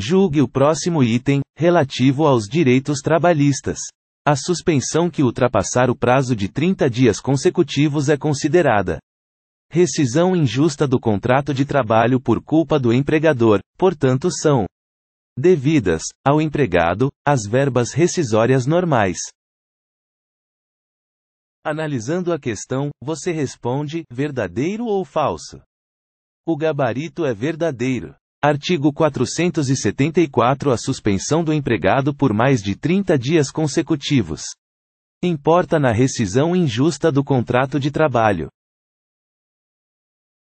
Julgue o próximo item, relativo aos direitos trabalhistas. A suspensão que ultrapassar o prazo de 30 dias consecutivos é considerada rescisão injusta do contrato de trabalho por culpa do empregador, portanto, são devidas, ao empregado, as verbas rescisórias normais. Analisando a questão, você responde: verdadeiro ou falso? O gabarito é verdadeiro. Artigo 474 A suspensão do empregado por mais de 30 dias consecutivos. Importa na rescisão injusta do contrato de trabalho.